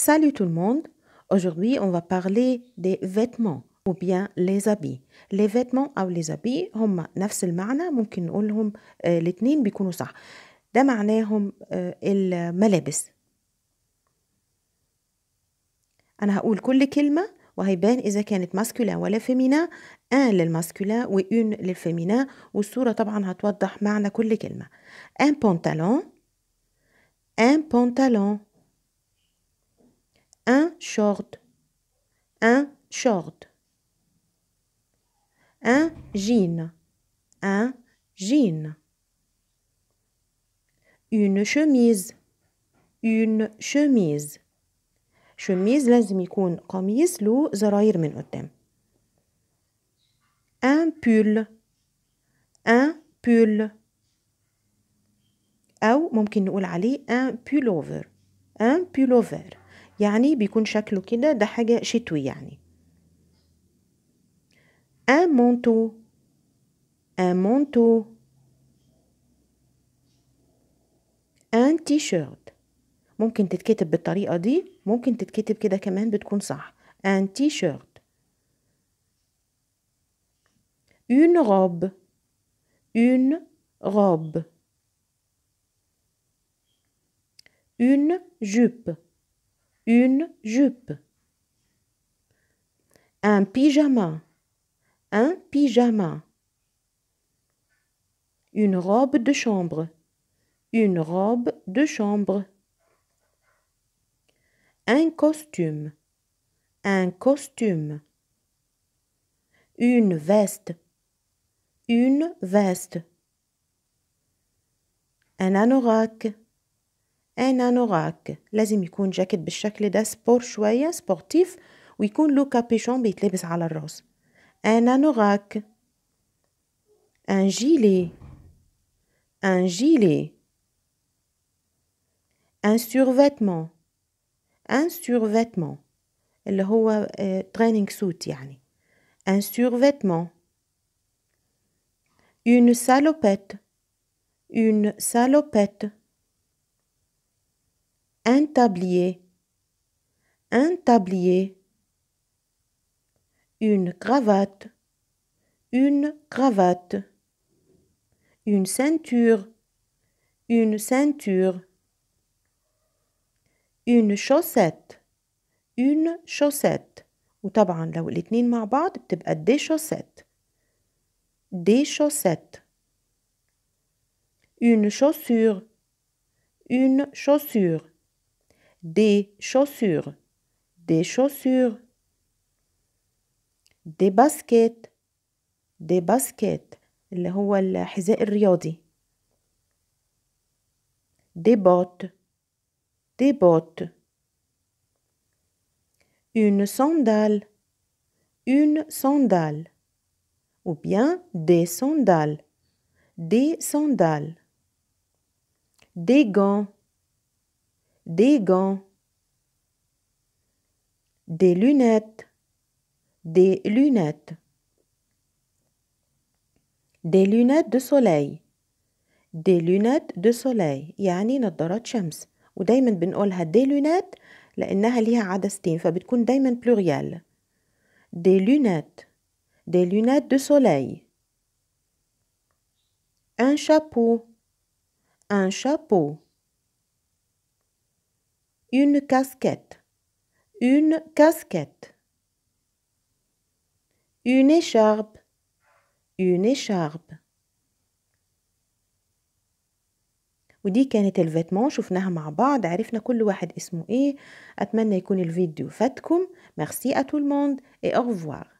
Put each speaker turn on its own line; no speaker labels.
Salut tout le monde. Aujourd'hui, on va parler des vêtements ou bien les habits. Les vêtements ou les habits هم نفس المعنى ممكن نقولهم الاثنين بيكونوا صح. ده معناهم الملابس. أنا هقول كل كلمة وهيبان إذا كانت ماسكولا ولا فيمينا ان للماسكولا وإون للفيمينا والصورة طبعا هتوضح معنى كل كلمة. ان بونتالون ان بونتالون un short un short un jean un jean une chemise une chemise شميز لازم يكون قميص له زراير من قدام ان بول ان بول او ممكن نقول عليه ان بولوفر ان بولوفر يعني بيكون شكله كده ده حاجة شتوي يعني un manteau un manteau ان تي شيرت ممكن تتكتب بالطريقة دي ممكن تتكتب كده كمان بتكون صح ان تي شيرت une robe une robe une jupe une jupe, un pyjama, un pyjama, une robe de chambre, une robe de chambre, un costume, un costume, une veste, une veste, un anorak, انا نوغاك لازم يكون جاكيت بالشكل ده سبور شوية سبورتيف ويكون لو كابيشون بيتلبس على الراس انا نوغاك ان جيلي ان جيلي ان سيرفيتمون ان سيرفيتمون اللي هو تريننج آه، سوت يعني ان سيرفيتمون une salopette une salopette un tablier, un tablier, une cravate, une cravate, une ceinture, une ceinture, une chaussette, une chaussette. وطبعا لو الاتنين مع بعض بتبقى دي chaussettes. دي chaussettes. une chaussure une chaussure des chaussures, des chaussures, des baskets, des baskets اللي هو الحذاء الرياضي des bottes, des bottes, une sandale, une sandale, ou bien des sandales, des sandales, des gants, des gants, des lunettes, des lunettes, des lunettes de soleil, des lunettes de soleil يعني نظارات شمس ودايما بنقولها دي لونات لأنها ليها عدستين فبتكون دايما بلوريال دي لونات دي لونات دو سولي ان شابو ان شابو une casquette, une casquette. Une écharpe, une écharpe. ودي كانت الفيتمون شفناها مع بعض عرفنا كل واحد اسمه ايه اتمنى يكون الفيديو فاتكم ميرسي ا تو الموند اي au